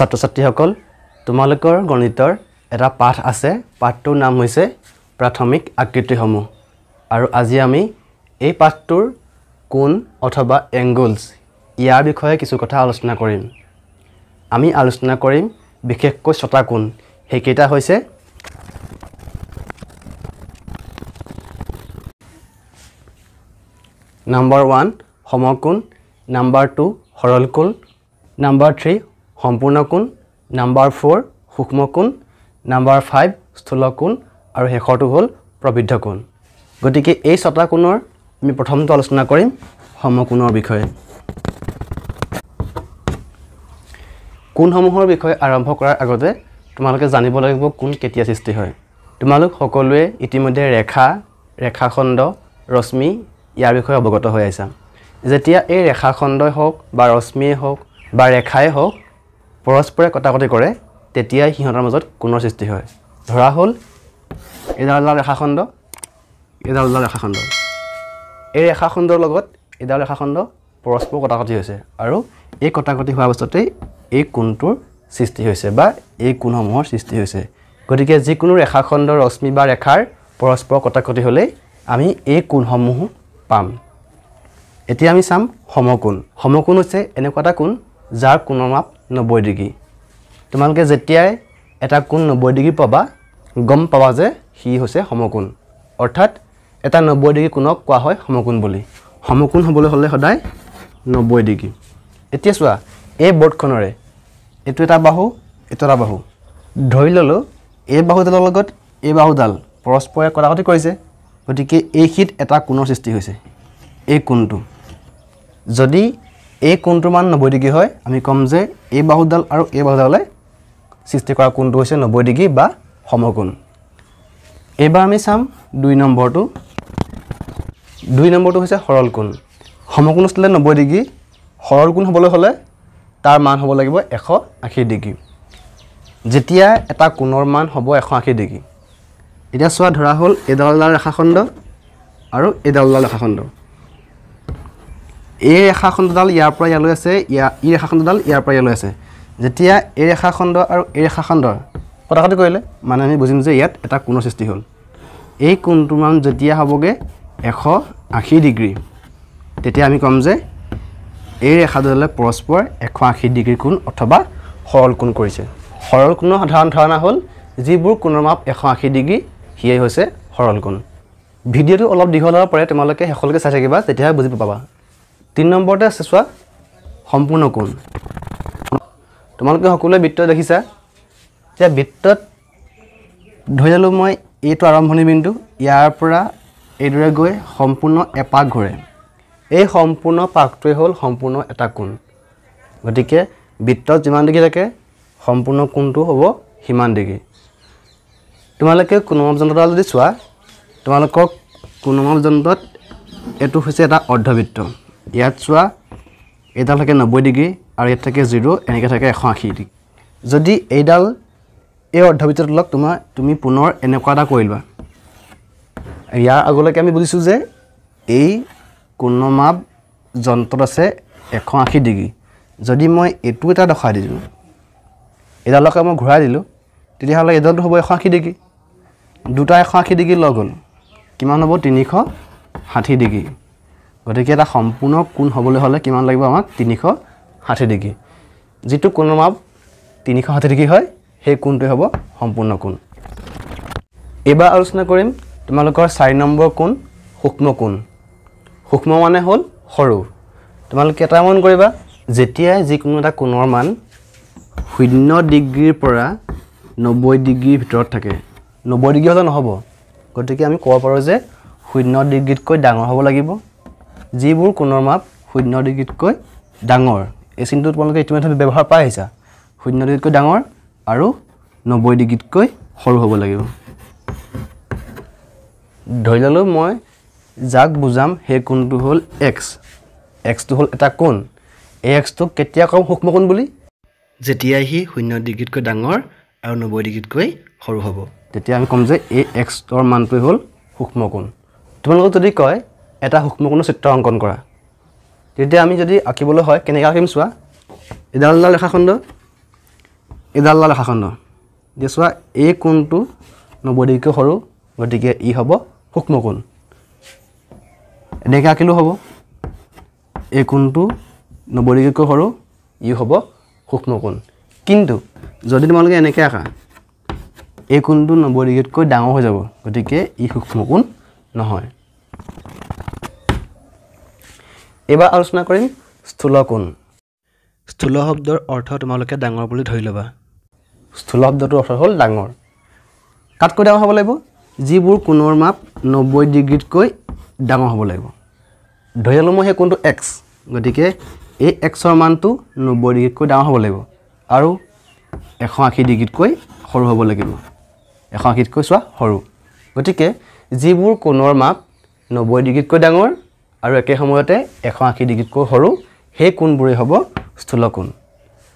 ছাত্ৰ ছাত্ৰীসকল তোমালোকৰ গণিতৰ এটা পাঠ আছে পাঠটোৰ নাম হৈছে প্ৰাথমিক আকৃতিসমূহ আৰু আজি আমি এই পাঠটোৰ কোণ অথবা এংগুলছ ইয়াৰ বিষয়ে কিছু কথা আলোচনা কৰিম আমি আলোচনা কৰিম বিশেষকৈ ছটা কোণ সেইকেইটা হৈছে নাম্বাৰ ওৱান সমকোণ নাম্বাৰ টু সৰল কোণ নাম্বাৰ থ্ৰী সম্পূৰ্ণ কোণ নাম্বাৰ ফ'ৰ সূক্ষ্ম কোণ নাম্বাৰ ফাইভ স্থূল কোণ আৰু শেষৰটো হ'ল প্ৰবৃদ্ধ কোণ গতিকে এই ছটা কোণৰ আমি প্ৰথমটো আলোচনা কৰিম সমকোণৰ বিষয়ে কোণসমূহৰ বিষয়ে আৰম্ভ কৰাৰ আগতে তোমালোকে জানিব লাগিব কোন কেতিয়া সৃষ্টি হয় তোমালোক সকলোৱে ইতিমধ্যে ৰেখা ৰেখাখণ্ড ৰশ্মি ইয়াৰ বিষয়ে অৱগত হৈ আহিছা যেতিয়া এই ৰেখাখণ্ডই হওক বা ৰশ্মিয়ে হওক বা ৰেখাই হওক পৰস্পৰে কটাকটি কৰে তেতিয়াই সিহঁতৰ মাজত কোণৰ সৃষ্টি হয় ধৰা হ'ল এডালডাল ৰেখাখণ্ড এডালডাল ৰেখাখণ্ড এই ৰেখাখণ্ডৰ লগত এইডাল ৰেখাখণ্ড পৰস্পৰ কটাকটি হৈছে আৰু এই কটাকটি হোৱাৰ পাছতেই এই কোণটোৰ সৃষ্টি হৈছে বা এই কোণসমূহৰ সৃষ্টি হৈছে গতিকে যিকোনো ৰেখাখণ্ড ৰশ্মি বা ৰেখাৰ পৰস্পৰ কটাকটি হ'লেই আমি এই কোণসমূহ পাম এতিয়া আমি চাম সমকোণ সমকোণ হৈছে এনেকুৱা এটা কোণ যাৰ কোণৰ মাপ নব্বৈ ডিগ্ৰী তোমালোকে যেতিয়াই এটা কোণ নব্বৈ ডিগ্ৰী পাবা গম পাবা যে সি হৈছে সমকোণ অৰ্থাৎ এটা নব্বৈ ডিগ্ৰী কোণক কোৱা হয় সমকোণ বুলি সমকোণ হ'বলৈ হ'লে সদায় নব্বৈ ডিগ্ৰী এতিয়া চোৱা এই বৰ্ডখনৰে এইটো এটা বাহু এইটো এটা বাহু ধৰি ল'লোঁ এই বাহুডালৰ লগত এই বাহুডাল পৰস্পৰে কটা কটি কৰিছে গতিকে এই শীত এটা কোণৰ সৃষ্টি হৈছে এই কোণটো যদি এই কোণটোৰ মান নব্বৈ ডিগ্ৰী হয় আমি ক'ম যে এই বাহুডাল আৰু এই বাহুডালে সৃষ্টি কৰা কোনটো হৈছে নব্বৈ ডিগ্ৰী বা সমকোণ এইবাৰ আমি চাম দুই নম্বৰটো দুই নম্বৰটো হৈছে সৰল কোণ সমকোণ আছিলে নব্বৈ ডিগ্ৰী সৰল কোণ হ'বলৈ হ'লে তাৰ মান হ'ব লাগিব এশ আশী ডিগ্ৰী যেতিয়া এটা কোণৰ মান হ'ব এশ আশী ডিগ্ৰী এতিয়া চোৱা ধৰা হ'ল এইডালডাল ৰেখাখণ্ড আৰু এইডাল ৰেখাখণ্ড এই ৰেখাখণ্ডডাল ইয়াৰ পৰা ইয়ালৈ আছে ইয়াৰ ই ৰেখাখণ্ডডাল ইয়াৰ পৰা ইয়ালৈ আছে যেতিয়া এই ৰেখাখণ্ড আৰু এই ৰেখাখণ্ডৰ কথাটো কৰিলে মানে আমি বুজিম যে ইয়াত এটা কোণৰ সৃষ্টি হ'ল এই কোণটো মান যেতিয়া হ'বগৈ এশ আশী ডিগ্ৰী তেতিয়া আমি ক'ম যে এই ৰেখাডালে পৰস্পৰ এশ আশী ডিগ্ৰী কোণ অথবা সৰল কোণ কৰিছে সৰল কোণৰ সাধাৰণ ধাৰণা হ'ল যিবোৰ কোণৰ মাপ এশ আশী ডিগ্ৰী সিয়েই হৈছে সৰল কোণ ভিডিঅ'টো অলপ দীঘল হোৱাৰ পৰে তোমালোকে শেষলৈকে চাই থাকিবা তেতিয়াহে বুজি পাবা তিনি নম্বৰতে আছে চোৱা সম্পূৰ্ণ কোণ তোমালোকে সকলোৱে বৃত্ত দেখিছা এতিয়া বৃত্তত ধৰি ল'লোঁ মই এইটো আৰম্ভণি বিন্দু ইয়াৰ পৰা এইদৰে গৈ সম্পূৰ্ণ এপাক ঘূৰে এই সম্পূৰ্ণ পাকটোৱে হ'ল সম্পূৰ্ণ এটা কোণ গতিকে বৃত্তত যিমান ডিগ্ৰী থাকে সম্পূৰ্ণ কোণটো হ'ব সিমান ডিগ্ৰী তোমালোকে কোনোমাপ যন্ত্ৰডাল যদি চোৱা তোমালোকক কোনোমাপ যন্ত্ৰত এইটো হৈছে এটা অৰ্ধবৃত্ত ইয়াত চোৱা এইডাল থাকে নব্বৈ ডিগ্ৰী আৰু ইয়াত থাকে জিৰ' এনেকৈ থাকে এশ আশী ডিগ্ৰী যদি এইডাল এই অৰ্ধবিত্ৰত লওক তোমাৰ তুমি পুনৰ এনেকুৱা এটা কৰি লোৱা ইয়াৰ আগলৈকে আমি বুজিছোঁ যে এই কোনোমাপ যন্ত্ৰত আছে এশ আশী ডিগ্ৰী যদি মই এইটো এটা দেখাই দিলোঁ এইডালকে মই ঘূৰাই দিলোঁ তেতিয়াহ'লে এইডালটো হ'ব এশ আশী ডিগ্ৰী দুটা এশ আশী ডিগ্ৰী লগ হ'ল কিমান হ'ব তিনিশ ষাঠি ডিগ্ৰী গতিকে এটা সম্পূৰ্ণ কোণ হ'বলৈ হ'লে কিমান লাগিব আমাক তিনিশ ষাঠি ডিগ্ৰী যিটো কোণৰ মাপ তিনিশ ষাঠি ডিগ্ৰী হয় সেই কোণটোৱে হ'ব সম্পূৰ্ণ কোণ এইবাৰ আলোচনা কৰিম তোমালোকৰ চাৰি নম্বৰ কোণ সূক্ষ্ম কোণ সূক্ষ্ম মানে হ'ল সৰু তোমালোকে এটা মন কৰিবা যেতিয়াই যিকোনো এটা কোণৰ মান শূন্য ডিগ্ৰীৰ পৰা নব্বৈ ডিগ্ৰীৰ ভিতৰত থাকে নব্বৈ ডিগ্ৰী হ'লে নহ'ব গতিকে আমি ক'ব পাৰোঁ যে শূন্য ডিগ্ৰীতকৈ ডাঙৰ হ'ব লাগিব যিবোৰ কোণৰ মাপ শূন্য ডিগ্ৰীতকৈ ডাঙৰ এই চিনটো তোমালোকে ইতিমধ্যে ব্যৱহাৰ পাই আহিছা শূন্য ডিগ্ৰীতকৈ ডাঙৰ আৰু নব্বৈ ডিগ্ৰীতকৈ সৰু হ'ব লাগিব ধৰি ল'লোঁ মই যাক বুজাম সেই কোণটো হ'ল এক্স এক্সটো হ'ল এটা কোণ এই এক্সটোক কেতিয়া কওঁ সূক্ষ্মকোণ বুলি যেতিয়াই সি শূন্য ডিগ্ৰীতকৈ ডাঙৰ আৰু নব্বৈ ডিগ্ৰীতকৈ সৰু হ'ব তেতিয়া আমি ক'ম যে এই এক্সটোৰ মানটোৱেই হ'ল সূক্ষ্মকোণ তোমালোকক যদি কয় এটা সূক্ষ্মকোণৰ চিত্ৰ অংকন কৰা তেতিয়া আমি যদি আঁকিবলৈ হয় কেনেকৈ আঁকিম চোৱা এডাল ৰেখাখণ্ড এডাল ৰেখাখণ্ড যে চোৱা এই কোণটো নব্বৈ ডিগ্ৰীকৈ সৰু গতিকে ই হ'ব সূক্ষ্মকোণ এনেকৈ আঁকিলেও হ'ব এই কোণটো নব্বৈ ডিগ্ৰীকৈ সৰু ই হ'ব সূক্ষ্মকোণ কিন্তু যদি তোমালোকে এনেকৈ আঁকা এই কোণটো নব্বৈ ডিগ্ৰীতকৈ ডাঙৰ হৈ যাব গতিকে ই সূক্ষ্মকোণ নহয় এইবাৰ আলোচনা কৰিম স্থূল কোণ স্থূল শব্দৰ অৰ্থ তোমালোকে ডাঙৰ বুলি ধৰি ল'বা স্থূল শব্দটোৰ অৰ্থ হ'ল ডাঙৰ তাতকৈ ডাঙৰ হ'ব লাগিব যিবোৰ কোণৰ মাপ নব্বৈ ডিগ্ৰীতকৈ ডাঙৰ হ'ব লাগিব ধৰি ল'লোঁ মই সেই কোনটো এক্স গতিকে এই এক্সৰ মানটো নব্বৈ ডিগ্ৰীতকৈ ডাঙৰ হ'ব লাগিব আৰু এশ আশী ডিগ্ৰীতকৈ সৰু হ'ব লাগিব এশ আশীতকৈ চোৱা সৰু গতিকে যিবোৰ কোণৰ মাপ নব্বৈ ডিগ্ৰীতকৈ ডাঙৰ আৰু একে সময়তে এশ আশী ডিগ্ৰীতকৈ সৰু সেই কোণবোৰেই হ'ব স্থূল কোণ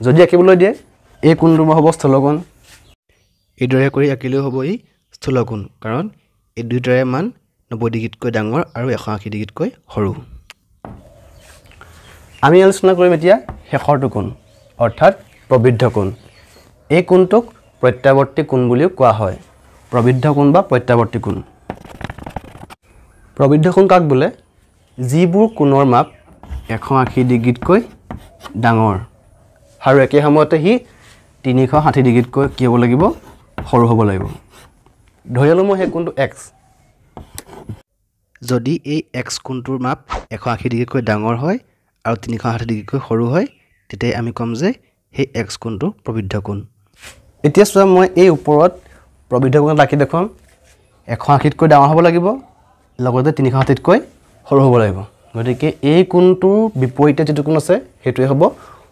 যদি আঁকিবলৈ দিয়ে এই কোণটোবোৰ হ'ব স্থূলকোণ এইদৰে কৰি আঁকিলেও হ'ব ই স্থূলকোণ কাৰণ এই দুইটাৰে মান নব্বৈ ডিগ্ৰীতকৈ ডাঙৰ আৰু এশ আশী ডিগ্ৰীতকৈ সৰু আমি আলোচনা কৰিম এতিয়া শেষৰটো কোণ অৰ্থাৎ প্ৰবৃদ্ধ কোণ এই কোণটোক প্ৰত্যাৱৰ্তী কোণ বুলিও কোৱা হয় প্ৰবৃদ্ধ কোণ বা প্ৰত্যাৱৰ্তী কোণ প্ৰবৃদ্ধ কোণ কাক বোলে যিবোৰ কোণৰ মাপ এশ আশী ডিগ্ৰীতকৈ ডাঙৰ আৰু একে সময়তে সি তিনিশ ষাঠি ডিগ্ৰীতকৈ কি হ'ব লাগিব সৰু হ'ব লাগিব ধৰি ল'লোঁ মই সেই কোণটো এক্স যদি এই এক্স কোণটোৰ মাপ এশ আশী ডিগ্ৰীতকৈ ডাঙৰ হয় আৰু তিনিশ ষাঠি ডিগ্ৰীতকৈ সৰু হয় তেতিয়াই আমি ক'ম যে সেই এক্স কোণটো প্ৰবৃদ্ধ কোণ এতিয়া চোৱা মই এই ওপৰত প্ৰবৃদ্ধ কোণত ৰাখি দেখুৱাম এশ আশীতকৈ ডাঙৰ হ'ব লাগিব লগতে তিনিশ ষাঠিতকৈ সৰু হ'ব লাগিব গতিকে এই কোণটোৰ বিপৰীতে যিটো কোণ আছে সেইটোৱে হ'ব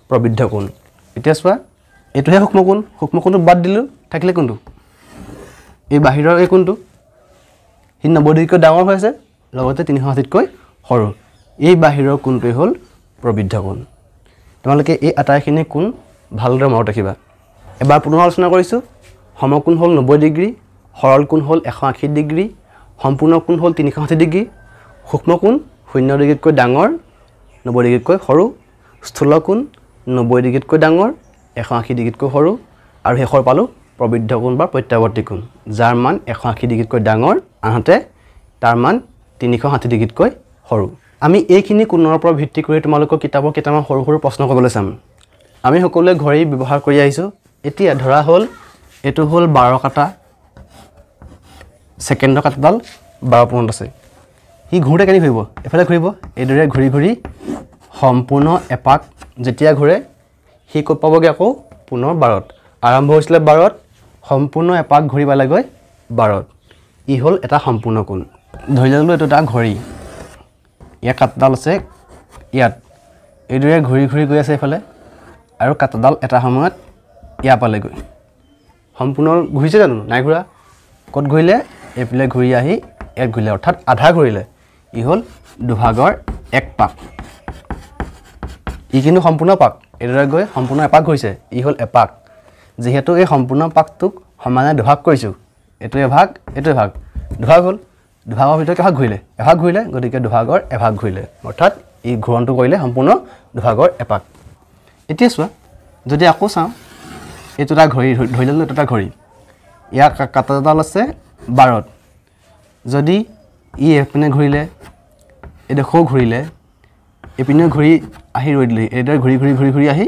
প্ৰবৃদ্ধ কোণ এতিয়া চোৱা এইটোহে সূক্ষ্মকোণ সূক্ষ্মকোণটো বাদ দিলোঁ থাকিলে কোনটো এই বাহিৰৰ এই কোণটো সি নব্বৈ ডিগ্ৰীতকৈ ডাঙৰ হৈ আছে লগতে তিনিশ ষাঠিতকৈ সৰু এই বাহিৰৰ কোণটোৱেই হ'ল প্ৰবৃদ্ধ কোণ তোমালোকে এই আটাইখিনি কোণ ভালদৰে মনত ৰাখিবা এবাৰ পুনৰ আলোচনা কৰিছোঁ সমকোণ হ'ল নব্বৈ ডিগ্ৰী সৰল কোণ হ'ল এশ আশী ডিগ্ৰী সম্পূৰ্ণ কোণ হ'ল তিনিশ ষাঠি ডিগ্ৰী সূক্ষ্মকোণ শূন্য ডিগ্ৰীতকৈ ডাঙৰ নব্বৈ ডিগ্ৰীতকৈ সৰু স্থূল কোণ নব্বৈ ডিগ্ৰীতকৈ ডাঙৰ এশ আশী ডিগ্ৰীতকৈ সৰু আৰু শেষৰ পালোঁ প্ৰবৃদ্ধ কোণ বা প্ৰত্যাৱৰ্তী কোণ যাৰ মান এশ আশী ডিগ্ৰীতকৈ ডাঙৰ আনহাতে তাৰ মান তিনিশ ষাঠি ডিগ্ৰীতকৈ সৰু আমি এইখিনি কোণৰ ওপৰত ভিত্তি কৰি তোমালোকৰ কিতাপৰ কেইটামান সৰু সৰু প্ৰশ্ন ক'বলৈ চাম আমি সকলোৱে ঘড়ী ব্যৱহাৰ কৰি আহিছোঁ এতিয়া ধৰা হ'ল এইটো হ'ল বাৰ কাটা ছেকেণ্ডৰ কাটডাল বাৰ পোন্ধৰ আছে সি ঘূৰোতে কেনি ঘূৰিব এফালে ঘূৰিব এইদৰে ঘূৰি ঘূৰি সম্পূৰ্ণ এপাক যেতিয়া ঘূৰে সি ক'ত পাবগৈ আকৌ পুনৰ বাৰত আৰম্ভ হৈছিলে বাৰত সম্পূৰ্ণ এপাক ঘূৰি পালেগৈ বাৰত ই হ'ল এটা সম্পূৰ্ণ কোণ ধৰি ল'লোঁ এইটো এটা ঘড়ী ইয়াৰ কাটডাল আছে ইয়াত এইদৰে ঘূৰি ঘূৰি গৈ আছে এইফালে আৰু কাটাডাল এটা সময়ত ইয়াৰ পালেগৈ সম্পূৰ্ণ ঘূৰিছে জানো নাই ঘূৰা ক'ত ঘূৰিলে এইফালে ঘূৰি আহি ইয়াত ঘূৰিলে অৰ্থাৎ আধা ঘূৰিলে ই হ'ল দুভাগৰ এক পাক ই কিন্তু সম্পূৰ্ণ পাক এইদৰে গৈ সম্পূৰ্ণ এপাক হৈছে ই হ'ল এপাক যিহেতু এই সম্পূৰ্ণ পাকটোক সমানে দুভাগ কৰিছোঁ এইটো এভাগ এইটো এভাগ দুভাগ হ'ল দুভাগৰ ভিতৰত এভাগ ঘূৰিলে এভাগ ঘূৰিলে গতিকে দুভাগৰ এভাগ ঘূৰিলে অৰ্থাৎ ই ঘূৰণটো কৰিলে সম্পূৰ্ণ দুভাগৰ এপাক এতিয়া চোৱা যদি আকৌ চাওঁ এইটো এটা ঘড়ী ধৰি ল'লোঁ এইটো এটা ঘড়ী ইয়াৰ কাটাডাল আছে বাৰত যদি ই এপিনে ঘূৰিলে এডোখৰো ঘূৰিলে এপিনে ঘূৰি আহি ৰৈ দিলেহি এইদৰে ঘূৰি ঘূৰি ঘূৰি ঘূৰি আহি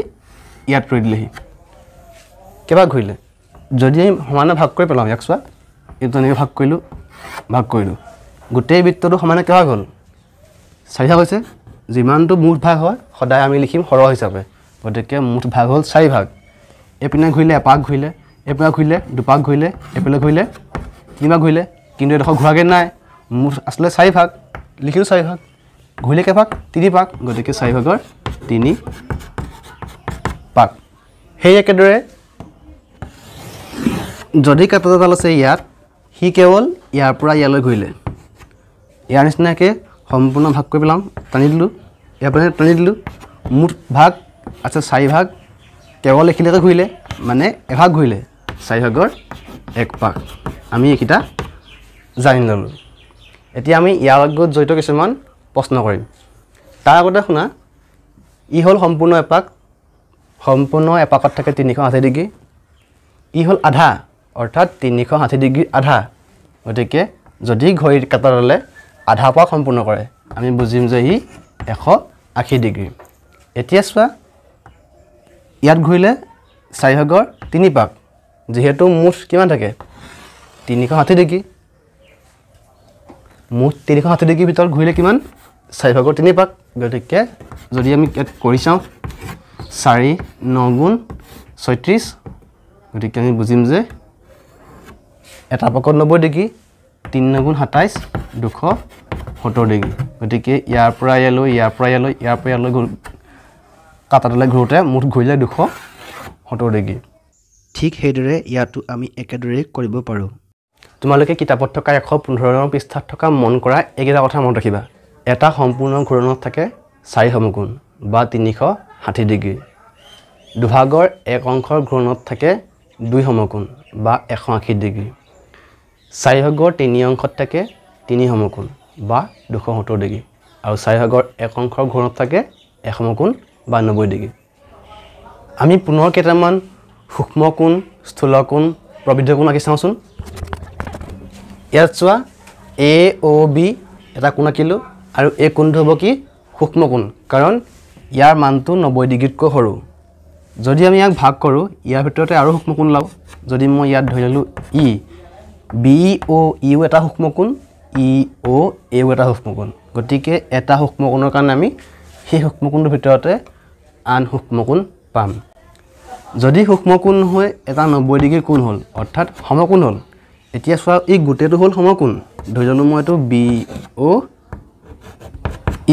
ইয়াত ৰৈ দিলেহি কেইবাৰ ঘূৰিলে যদি আমি সমানে ভাগ কৰি পেলাওঁ ইয়াক চোৱা এইটো এনেকৈ ভাগ কৰিলোঁ ভাগ কৰিলোঁ গোটেই বৃত্তটো সমানে কেইবাৰ হ'ল চাৰিভাগ হৈছে যিমানটো মুঠ ভাগ হয় সদায় আমি লিখিম সৰহ হিচাপে গতিকে মুঠ ভাগ হ'ল চাৰিভাগ এপিনে ঘূৰিলে এপাক ঘূৰিলে এপিনে ঘূৰিলে দুপাক ঘূৰিলে এপিনে ঘূৰিলে তিনিবাৰ ঘূৰিলে কিন্তু এইডোখৰ ঘূৰাগৈ নাই মুঠ আচলতে চাৰিভাগ লিখিলোঁ চাৰিভাগ ঘূৰিলে কেইভাগ পাক গতিকে চাৰিভাগৰ তিনি পাক সেই একেদৰে যদি কাটাডাল আছে ইয়াত সি কেৱল ইয়াৰ পৰা ইয়ালৈ ঘূৰিলে ইয়াৰ নিচিনাকৈ সম্পূৰ্ণ ভাগ কৰি পেলাম টানি দিলোঁ ইয়াৰ পৰা টানি দিলোঁ মুঠ ভাগ আছে চাৰিভাগ কেৱল এইখিনিকে ঘূৰিলে মানে এভাগ ঘূৰিলে চাৰিভাগৰ এক পাক আমি এইকেইটা জানি ল'লোঁ এতিয়া আমি ইয়াৰ আগত জড়িত কিছুমান প্ৰশ্ন কৰিম তাৰ আগতে শুনা ই হ'ল সম্পূৰ্ণ এপাক সম্পূৰ্ণ এপাকত থাকে তিনিশ ষাঠি ডিগ্ৰী ই হ'ল আধা অৰ্থাৎ তিনিশ ষাঠি ডিগ্ৰী আধা গতিকে যদি ঘড়ী ল'লে আধা পাক সম্পূৰ্ণ কৰে আমি বুজিম যে ই এশ আশী ডিগ্ৰী এতিয়া চোৱা ইয়াত ঘূৰিলে চাৰিভাগৰ তিনি পাক যিহেতু মুঠ কিমান থাকে তিনিশ ষাঠি ডিগ্ৰী মুঠ তিনিশ ষাঠি ডিগ্ৰীৰ ভিতৰত ঘূৰিলে কিমান চাৰি চাৰিভাগৰ তিনি পাক গতিকে যদি আমি ইয়াত কৰি চাওঁ চাৰি ন গুণ ছয়ত্ৰিছ গতিকে আমি বুজিম যে এটা পাকত নব্বৈ ডিগ্ৰী তিনি ন গুণ সাতাইছ দুশ সত্তৰ ডিগ্ৰী গতিকে ইয়াৰ পৰা ইয়ালৈ ইয়াৰ পৰা ইয়ালৈ ইয়াৰ পৰা ইয়ালৈ কাটাডালে ঘূৰোঁতে মুঠ ঘূৰিলে দুশ সত্তৰ ডিগ্ৰী ঠিক সেইদৰে ইয়াতো আমি একেদৰেই কৰিব পাৰোঁ তোমালোকে কিতাপত থকা এশ পোন্ধৰ নম্বৰ পৃষ্ঠাত থকা মন কৰা এইকেইটা কথা মনত ৰাখিবা এটা সম্পূৰ্ণ ঘূৰণত থাকে চাৰি সমগুণ বা তিনিশ ষাঠি ডিগ্ৰী দুভাগৰ এক অংশৰ ঘূৰণত থাকে দুই সমকোণ বা এশ আশী ডিগ্ৰী চাৰিভাগৰ তিনি অংশত থাকে তিনি সমকোণ বা দুশ সত্তৰ ডিগ্ৰী আৰু চাৰিভাগৰ এক অংশৰ ঘূৰণত থাকে এশ সমকোণ বা নব্বৈ ডিগ্ৰী আমি পুনৰ কেইটামান সূক্ষ্মকোণ স্থূলকোণ প্ৰবৃদ্ধকোণ আঁকি চাওঁচোন ইয়াত চোৱা এ অ' বি এটা কোণ আঁকিলোঁ আৰু এই কোণটো হ'ব কি সূক্ষ্মকোণ কাৰণ ইয়াৰ মানটো নব্বৈ ডিগ্ৰীতকৈ সৰু যদি আমি ইয়াক ভাগ কৰোঁ ইয়াৰ ভিতৰতে আৰু সূক্ষ্মকোণ লওঁ যদি মই ইয়াত ধৰি ল'লোঁ ই বি অ' ইও এটা সূক্ষ্মকোণ ই অ' এও এটা সূক্ষ্মকোণ গতিকে এটা সূক্ষ্মকোণৰ কাৰণে আমি সেই সূক্ষ্মকোণটোৰ ভিতৰতে আন সূক্ষ্মকোণ পাম যদি সূক্ষ্মকোণ হৈ এটা নব্বৈ ডিগ্ৰী কোণ হ'ল অৰ্থাৎ সমকোণ হ'ল এতিয়া চোৱা এই গোটেইটো হ'ল সমকোণ ধৰি জানো মই এইটো বি অ'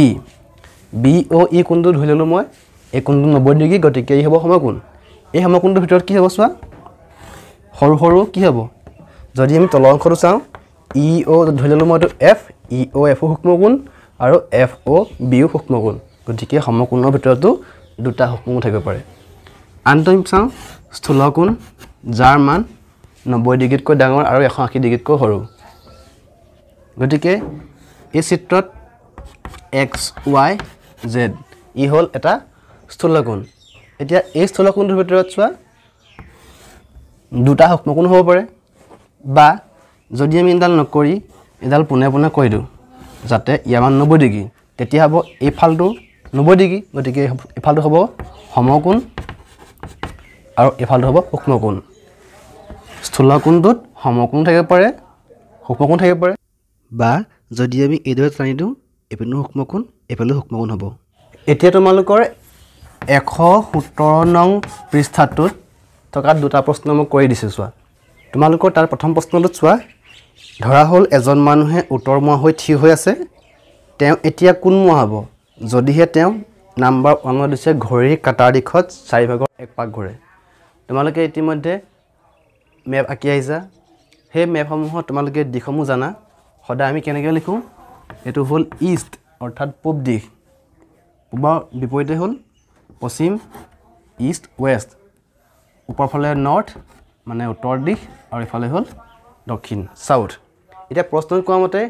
ই বি অ' ই কোনটো ধৰি ল'লোঁ মই এই কোনটো নব্বৈ ডিগ্ৰী গতিকে ই হ'ব সমকোণ এই সমকোণটোৰ ভিতৰত কি হ'ব চোৱা সৰু সৰু কি হ'ব যদি আমি তলৰ অংশটো চাওঁ ই অ' ধৰি ল'লোঁ মই এইটো এফ ই অ' এফ অ' সূক্ষ্মগুণ আৰু এফ অ' বি অ' সূক্ষ্মগুণ গতিকে সমকোণৰ ভিতৰতো দুটা সূক্ষ্মগুণ থাকিব পাৰে আনটো আমি চাওঁ স্থূলকোণ যাৰ মান নব্বৈ ডিগ্ৰীতকৈ ডাঙৰ আৰু এশ আশী ডিগ্ৰীতকৈ সৰু গতিকে এই চিত্ৰত এক্স ৱাই জেড ই হ'ল এটা স্থূলকোণ এতিয়া এই স্থূলকোণটোৰ ভিতৰত চোৱা দুটা সূক্ষ্মকোণ হ'ব পাৰে বা যদি আমি এডাল নকৰি এডাল পোনে পোনে কৰি দিওঁ যাতে ইয়াৰ মান নব্বৈ ডিগ্ৰী তেতিয়া হ'ব এইফালটো নব্বৈ ডিগ্ৰী গতিকে এইফালটো হ'ব সমকোণ আৰু এইফালটো হ'ব সূক্ষ্মকোণ স্থূলাকোণটোত সমকোণ থাকিব পাৰে সূক্ষ্মকোণ থাকিব পাৰে বা যদি আমি এইদৰে টানি দিওঁ এইফালেও সূক্ষ্মকোণ এইফালেও সূক্ষ্মকোণ হ'ব এতিয়া তোমালোকৰ এশ সোতৰ নং পৃষ্ঠাটোত থকা দুটা প্ৰশ্ন মই কৰি দিছোঁ চোৱা তোমালোকৰ তাৰ প্ৰথম প্ৰশ্নটোত চোৱা ধৰা হ'ল এজন মানুহে উত্তৰমুৱা হৈ থিয় হৈ আছে তেওঁ এতিয়া কোনমুৱা হ'ব যদিহে তেওঁ নাম্বাৰ ওৱানত দিছে ঘড়ীৰ কাটাৰ দিশত চাৰিভাগৰ এক পাক ঘূৰে তোমালোকে ইতিমধ্যে মেপ আঁকি আহিছা সেই মেপসমূহত তোমালোকে দিশসমূহ জানা সদায় আমি কেনেকৈ লিখোঁ এইটো হ'ল ইষ্ট অৰ্থাৎ পূব দিশ পূবৰ বিপৰীতে হ'ল পশ্চিম ইষ্ট ৱেষ্ট ফালে নৰ্থ মানে উত্তৰ দিশ আৰু ইফালে হ'ল দক্ষিণ চাউথ এতিয়া প্ৰশ্ন কোৱা মতে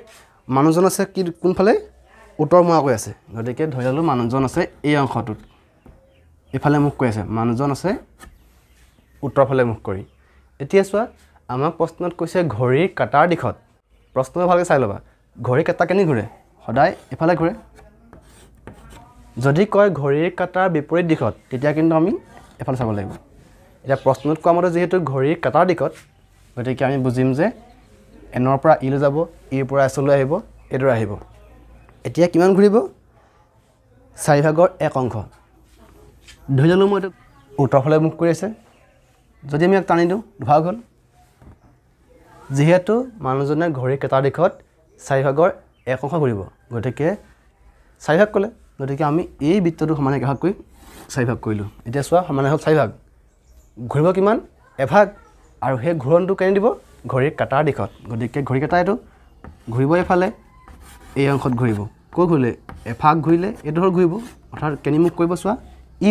মানুহজন আছে কি কোনফালে উত্তৰ কৈ আছে গতিকে ধৰি ল'লোঁ মানুহজন আছে এই অংশটোত ইফালে মুখ কৈ আছে মানুহজন আছে উত্তৰফালে মুখ কৰি এতিয়া চোৱা আমাক প্ৰশ্নত কৈছে ঘড়ীৰ কাটাৰ দিশত প্ৰশ্নটো ভালকৈ চাই ল'বা ঘড়ী কাটা কেনে ঘূৰে সদায় এফালে ঘূৰে যদি কয় ঘড়ীৰ কাটাৰ বিপৰীত দিশত তেতিয়া কিন্তু আমি এফালে চাব লাগিব এতিয়া প্ৰশ্নত কোৱা মতে যিহেতু ঘড়ীৰ কাটাৰ দিশত গতিকে আমি বুজিম যে এনৰ পৰা ই লৈ যাব ইৰ পৰা এচলৈ আহিব এইদৰে আহিব এতিয়া কিমান ঘূৰিব চাৰিভাগৰ এক অংশ ধৰি ল'লোঁ মই এইটো উত্তৰফালে মুখ কৰি আছে যদি আমি ইয়াক টানি দিওঁ দুভাগ হ'ল যিহেতু মানুহজনে ঘড়ীৰ কেটাৰ দিশত চাৰিভাগৰ এক অংশ ঘূৰিব গতিকে চাৰিভাগ ক'লে গতিকে আমি এই বৃত্তটো সমানে একভাগ কৰি চাৰিভাগ কৰিলোঁ এতিয়া চোৱা সমানে হ'ল চাৰিভাগ ঘূৰিব কিমান এভাগ আৰু সেই ঘূৰণটো কেনে দিব ঘড়ীৰ কাটাৰ দিশত গতিকে ঘড়ী কাটাৰ এইটো ঘূৰিব এফালে এই অংশত ঘূৰিব ক'ত ঘূৰিলে এফাগ ঘূৰিলে এইটো হ'ল ঘূৰিব অৰ্থাৎ কেনিমুখ কৰিব চোৱা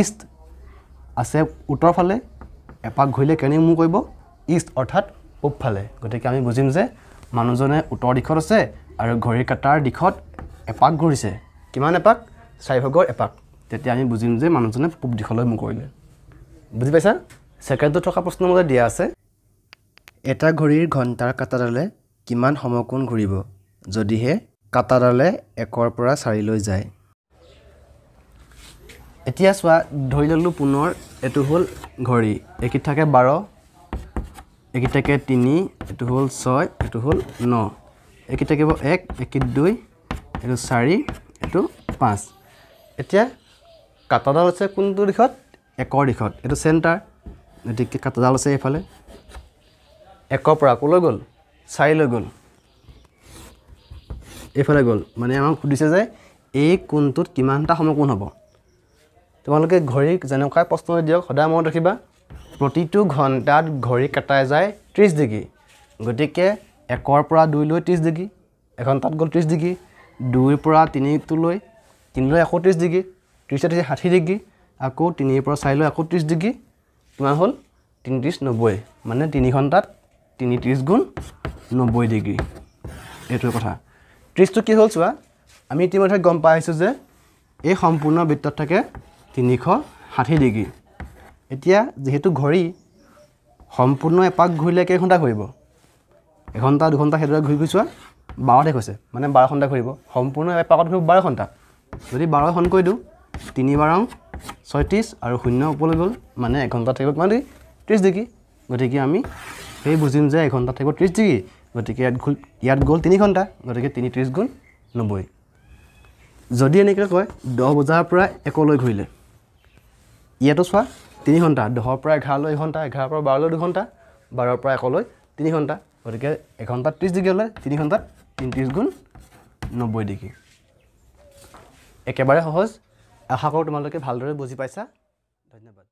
ইষ্ট আছে উত্তৰফালে এপাক ঘূৰিলে কেনে মুখ কৰিব ইষ্ট অৰ্থাৎ পূবফালে গতিকে আমি বুজিম যে মানুহজনে উত্তৰ দিশত আছে আৰু ঘড়ী কাটাৰ দিশত এপাক ঘূৰিছে কিমান এপাক চাৰিভাগৰ এপাক তেতিয়া আমি বুজিম যে মানুহজনে পূব দিশলৈ মুখ কৰিলে বুজি পাইছা ছেকেণ্ডটো থকা প্ৰশ্ন মতে দিয়া আছে এটা ঘড়ীৰ ঘণ্টাৰ কাটাডালে কিমান সমকোণ ঘূৰিব যদিহে কাটাডালে একৰ পৰা চাৰিলৈ যায় এতিয়া চোৱা ধৰি ল'লোঁ পুনৰ এইটো হ'ল ঘড়ী এইকেইটা থাকে বাৰ এইকেইটা থাকে তিনি এইটো হ'ল ছয় এইটো হ'ল ন এইকেইটা থাকিব এক এইকেইট দুই এইটো চাৰি এইটো পাঁচ এতিয়া কাটাডাল আছে কোনটো দিশত একৰ দিশত এইটো চেণ্টাৰ গতিকে কাটাডাল আছে এইফালে একৰ পৰা ক'লৈ গ'ল চাৰিলৈ গ'ল এইফালে গ'ল মানে আমাক সুধিছে যে এই কোনটোত কিমানটা সমকোণ হ'ব তোমালোকে ঘড়ীক যেনেকুৱা প্ৰশ্ন দিয়ক সদায় মনত ৰাখিবা প্ৰতিটো ঘণ্টাত ঘড়ী কটাই যায় ত্ৰিছ ডিগ্ৰী গতিকে একৰ পৰা দুইলৈ ত্ৰিছ ডিগ্ৰী এঘণ্টাত গ'ল ত্ৰিছ ডিগ্ৰী দুইৰ পৰা তিনিটোলৈ তিনিলৈ আকৌ ত্ৰিছ ডিগ্ৰী ত্ৰিছে ত্ৰিছে ষাঠি ডিগ্ৰী আকৌ তিনিৰ পৰা চাৰিলৈ আকৌ ত্ৰিছ ডিগ্ৰী কিমান হ'ল তিনি ত্ৰিছ নব্বৈ মানে তিনি ঘণ্টাত তিনি ত্ৰিছ গুণ নব্বৈ ডিগ্ৰী এইটোৱে কথা ত্ৰিছটো কি হ'ল চোৱা আমি ইতিমধ্যে গম পাইছোঁ যে এই সম্পূৰ্ণ বৃত্তত থাকে তিনিশ ষাঠি ডিগ্ৰী এতিয়া যিহেতু ঘড়ী সম্পূৰ্ণ এপাক ঘূৰিলে কেইঘণ্টা ঘূৰিব এঘণ্টা দুঘণ্টা সেইদৰে ঘূৰি গৈছোঁ বাৰ শেষ হৈছে মানে বাৰ ঘণ্টা ঘূৰিব সম্পূৰ্ণ এপাকত ঘূৰিব বাৰ ঘণ্টা যদি বাৰ কৈ দিওঁ তিনি বাৰ ছয়ত্ৰিছ আৰু শূন্য ওপৰলৈ গ'ল মানে এঘণ্টা থাকিব কিমান ডিগ্ৰী ত্ৰিছ ডিগ্ৰী গতিকে আমি সেই বুজিম যে এঘণ্টা থাকিব ত্ৰিছ ডিগ্ৰী গতিকে ইয়াত ঘূল ইয়াত গ'ল তিনি ঘণ্টা গতিকে তিনি ত্ৰিছ গ'ল নব্বৈ যদি এনেকৈ কয় দহ বজাৰ পৰা একলৈ ঘূৰিলে ইয়াতো চোৱা তিনি ঘণ্টা দহৰ পৰা এঘাৰলৈ এঘণ্টা এঘাৰৰ পৰা বাৰলৈ দুঘণ্টা বাৰৰ পৰা একলৈ তিনি ঘণ্টা গতিকে এঘণ্টাত ত্ৰিছ ডিগ্ৰী হ'লে তিনি ঘণ্টাত ত্ৰিছ গুণ নব্বৈ ডিগ্ৰী একেবাৰে সহজ আশা কৰোঁ তোমালোকে ভালদৰে বুজি পাইছা ধন্যবাদ